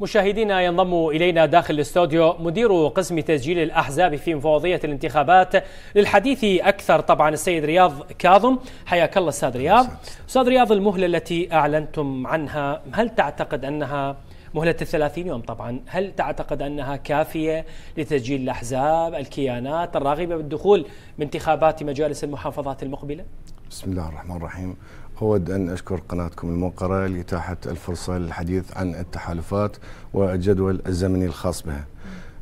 مشاهدينا ينضم إلينا داخل الاستوديو مدير قسم تسجيل الأحزاب في مفوضية الانتخابات للحديث أكثر طبعا السيد رياض كاظم حياك الله أستاذ رياض أستاذ رياض المهلة التي أعلنتم عنها هل تعتقد أنها مهلة الثلاثين يوم طبعا هل تعتقد أنها كافية لتسجيل الأحزاب الكيانات الراغبة بالدخول بانتخابات مجالس المحافظات المقبلة؟ بسم الله الرحمن الرحيم أود أن أشكر قناتكم الموقرة لإتاحة الفرصة للحديث عن التحالفات والجدول الزمني الخاص بها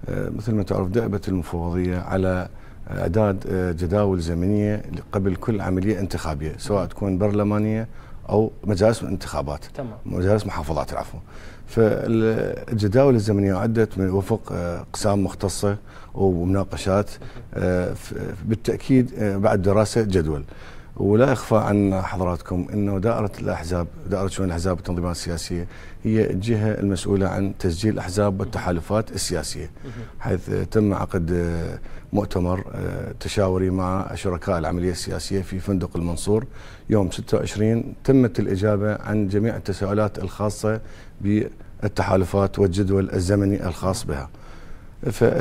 آه، مثل ما تعرف دائبة المفوضية على إعداد آه، جداول زمنية قبل كل عملية انتخابية سواء تكون برلمانية أو مجالس انتخابات تمام. مجالس محافظات العفو فالجداول الزمنية عدت من وفق آه، أقسام مختصة ومناقشات بالتأكيد بعد دراسة جدول ولا يخفى عن حضراتكم انه دائره الاحزاب دائره شؤون الاحزاب والتنظيمات السياسيه هي الجهه المسؤوله عن تسجيل الاحزاب والتحالفات السياسيه حيث تم عقد آه، مؤتمر آه، تشاوري مع شركاء العمليه السياسيه في فندق المنصور يوم 26 تمت الاجابه عن جميع التساؤلات الخاصه بالتحالفات والجدول الزمني الخاص بها.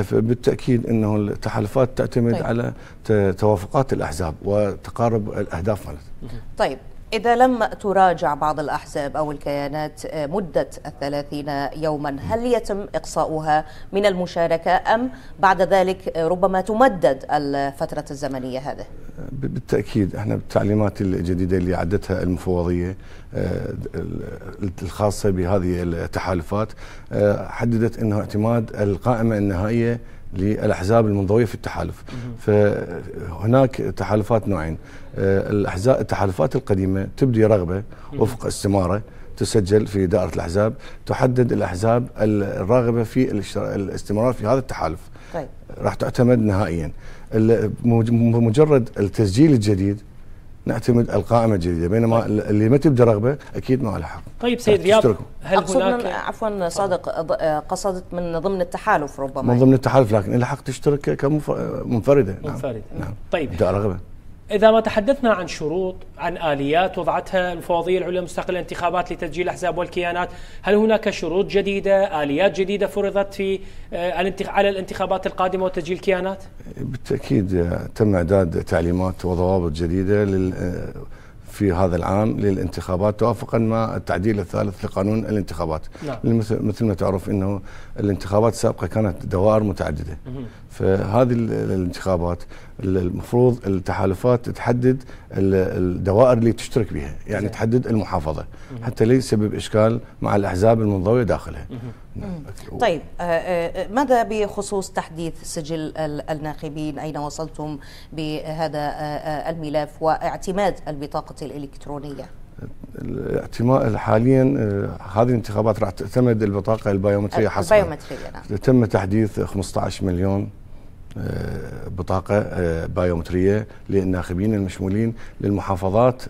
فبالتاكيد انه التحالفات تعتمد طيب. على توافقات الاحزاب وتقارب الاهداف مالتها. طيب إذا لم تراجع بعض الأحزاب أو الكيانات آه، مدة الثلاثين يوما هل يتم إقصاؤها من المشاركة أم بعد ذلك آه، ربما تمدد الفترة الزمنية هذه؟ بالتأكيد احنا بالتعليمات الجديدة اللي عدتها المفوضية آه، الخاصة بهذه التحالفات حددت أنه اعتماد القائمة النهائية للاحزاب المنضويه في التحالف فهناك تحالفات نوعين آه، الاحزاب التحالفات القديمه تبدي رغبه وفق استماره تسجل في دائره الاحزاب تحدد الاحزاب الراغبه في الاستمرار في هذا التحالف طيب. راح تعتمد نهائيا مجرد التسجيل الجديد نعتمد القائمه الجديده بينما طيب. اللي ما تبدا رغبه اكيد ما له حق طيب سيد رياض طيب، هل أقصد هناك عفوا صادق آه، قصدت من ضمن التحالف ربما من ضمن التحالف لكن لها حق تشترك كمنفرده نعم. منفرده نعم. طيب رغبه إذا ما تحدثنا عن شروط عن آليات وضعتها المفوضية العليا المستقلة الانتخابات لتسجيل الأحزاب والكيانات هل هناك شروط جديدة آليات جديدة فرضت في آه، على الانتخابات القادمة وتسجيل الكيانات بالتأكيد آه، تم إعداد تعليمات وضوابط جديدة لل آه، في هذا العام للانتخابات توافقا مع التعديل الثالث لقانون الانتخابات نعم. مثل ما تعرف انه الانتخابات السابقه كانت دوائر متعدده فهذه الانتخابات المفروض التحالفات تحدد الدوائر اللي تشترك بها يعني تحدد المحافظه حتى لا يسبب اشكال مع الاحزاب المنضويه داخلها نعم. طيب آه، آه، آه، ماذا بخصوص تحديث سجل الناخبين أين وصلتم بهذا الملف واعتماد البطاقة الإلكترونية الاعتماد حاليا هذه الانتخابات راح تعتمد البطاقه البيومتريه حسب البيومتريه نعم تم تحديث 15 مليون بطاقه بيومتريه للناخبين المشمولين للمحافظات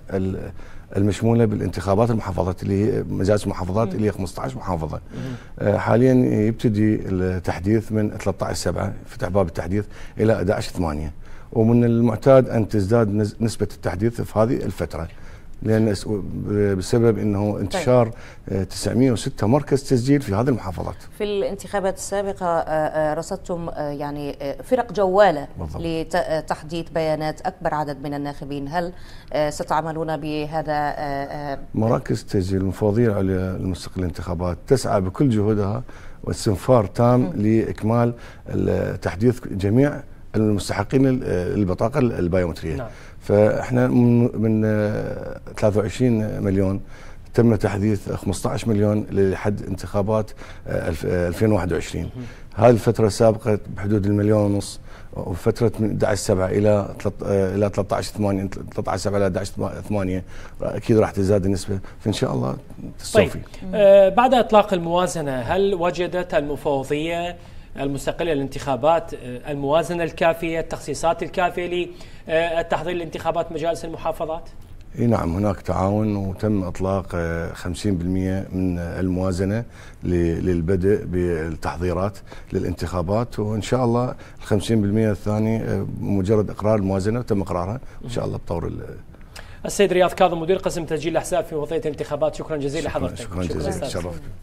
المشموله بالانتخابات المحافظات اللي مجالس المحافظات اللي 15 محافظه آه، حاليا يبتدي التحديث من 13 7 فتح باب التحديث الى 11 8 ومن المعتاد ان تزداد نسبه التحديث في هذه الفتره لان بسبب انه طيب. انتشار طيب. آه، 906 مركز تسجيل في هذه المحافظات في الانتخابات السابقه آه، آه، رصدتم يعني فرق جواله بالضبط. لتحديد بيانات اكبر عدد من الناخبين هل ستعملون بهذا مراكز التسجيل المفوضيه على المستقل الانتخابات تسعى بكل جهودها واستنفار تام م. لاكمال تحديث جميع المستحقين البطاقه البايومتريه نعم. فاحنا من 23 آه، مليون تم تحديث 15 مليون لحد انتخابات 2021 آه، آه، هذه الفتره السابقه بحدود المليون ونص وفترة من 11 7 إلى إلى 13 8 13 7 إلى 11 8 أكيد راح تزداد النسبة فإن شاء الله تستوفي. طيب آه بعد إطلاق الموازنة هل وجدت المفوضية المستقله للانتخابات آه، الموازنه الكافيه التخصيصات الكافيه للتحضير لانتخابات مجالس المحافظات اي نعم هناك تعاون وتم اطلاق 50% آه، من الموازنه للبدء بالتحضيرات للانتخابات وان شاء الله ال 50% الثاني مجرد اقرار الموازنه وتم اقرارها ان شاء الله بطور السيد رياض كاظم مدير قسم تسجيل الاحزاب في وضعيه الانتخابات شكرا جزيلا لحضرتك شكرا, شكرا, شكرا جزيلا تشرفت